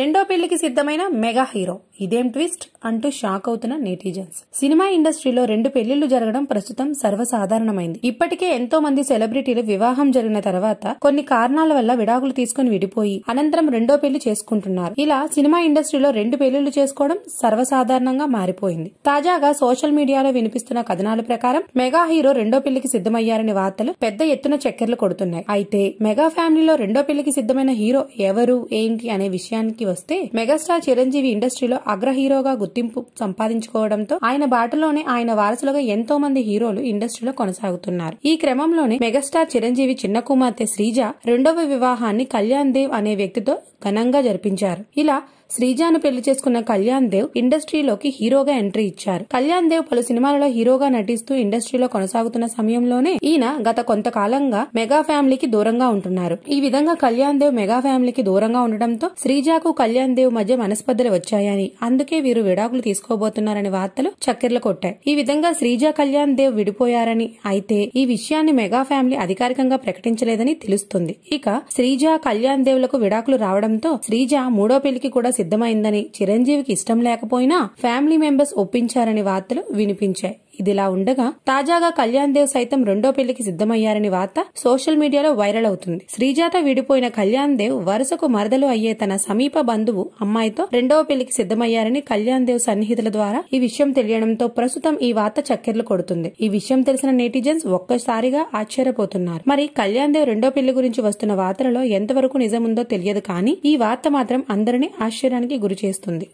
రెండో పెళ్లికి సిద్ధమైన మెగా హీరో ఇదేం ట్విస్ట్ అంటూ షాక్ అవుతున్న నెటిజన్స్ సినిమా ఇండస్ట్రీలో రెండు పెళ్లిళ్లు జరగడం ప్రస్తుతం సర్వసాధారణమైంది ఇప్పటికే ఎంతో మంది సెలబ్రిటీలు వివాహం జరిగిన తర్వాత కొన్ని కారణాల వల్ల విడాకులు తీసుకుని విడిపోయి అనంతరం రెండో పెళ్లి చేసుకుంటున్నారు ఇలా సినిమా ఇండస్ట్రీలో రెండు పెళ్లిళ్లు చేసుకోవడం సర్వసాధారణంగా మారిపోయింది తాజాగా సోషల్ మీడియాలో వినిపిస్తున్న కథనాల ప్రకారం మెగా హీరో రెండో పెళ్లికి సిద్దమయ్యారని వార్తలు పెద్ద ఎత్తున చక్కెర్లు కొడుతున్నాయి అయితే మెగా ఫ్యామిలీలో రెండో పెళ్లికి సిద్ధమైన హీరో ఎవరు ఏంటి అనే విషయానికి వస్తే మెగాస్టార్ చిరంజీవి ఇండస్ట్రీలో అగ్ర హీరోగా గుర్తింపు సంపాదించుకోవడంతో ఆయన బాటలోనే ఆయన వారసులుగా ఎంతో మంది హీరోలు ఇండస్ట్రీలో కొనసాగుతున్నారు ఈ క్రమంలోనే మెగాస్టార్ చిరంజీవి చిన్న కుమార్తె శ్రీజ రెండవ వివాహాన్ని కళ్యాణ్ దేవ్ అనే వ్యక్తితో ఘనంగా జరిపించారు ఇలా శ్రీజాను పెళ్లి చేసుకున్న కళ్యాణ్ దేవ్ ఇండస్ట్రీలోకి హీరోగా ఎంట్రీ ఇచ్చారు కళ్యాణ్ దేవ్ పలు సినిమాలలో హీరోగా నటిస్తూ ఇండస్ట్రీలో కొనసాగుతున్న సమయంలోనే ఈయన గత కొంతకాలంగా మెగా ఫ్యామిలీకి దూరంగా ఉంటున్నారు ఈ విధంగా కళ్యాణ్ దేవ్ మెగా ఫ్యామిలీకి దూరంగా ఉండడంతో శ్రీజాకు కళ్యాణ్ దేవ్ మధ్య మనస్పర్ధలు వచ్చాయని అందుకే వీరు విడాకులు తీసుకోబోతున్నారని వార్తలు చక్కెర్లు కొట్టాయి ఈ విధంగా శ్రీజ కళ్యాణ్ దేవ్ విడిపోయారని అయితే ఈ విషయాన్ని మెగా ఫ్యామిలీ అధికారికంగా ప్రకటించలేదని తెలుస్తుంది ఇక శ్రీజ కళ్యాణ్ దేవ్ లకు విడాకులు రావడంతో శ్రీజ మూడో పెళ్లికి కూడా సిద్ధమైందని చిరంజీవికి ఇష్టం లేకపోయినా ఫ్యామిలీ మెంబర్స్ ఒప్పించారని వార్తలు వినిపించాయి ఇదిలా ఉండగా తాజాగా కళ్యాణ్ దేవ్ సైతం రెండో పెళ్లికి సిద్ధమయ్యారని వార్త సోషల్ మీడియాలో వైరల్ అవుతుంది శ్రీజాత విడిపోయిన కళ్యాణ్ దేవ్ వరుసకు మరదలు అయ్యే తన సమీప బంధువు అమ్మాయితో రెండవ పెళ్లికి సిద్ధమయ్యారని కళ్యాణ్ దేవ్ సన్నిహితుల ద్వారా ఈ విషయం తెలియడంతో ప్రస్తుతం ఈ వార్త చక్కెర్లు కొడుతుంది ఈ విషయం తెలిసిన నెటిజన్స్ ఒక్కసారిగా ఆశ్చర్యపోతున్నారు మరి కళ్యాణ్ దేవ్ రెండో పెళ్లి గురించి వస్తున్న వార్తలలో ఎంతవరకు నిజముందో తెలియదు కానీ ఈ వార్త మాత్రం అందరినీ ఆశ్చర్యానికి గురి చేస్తుంది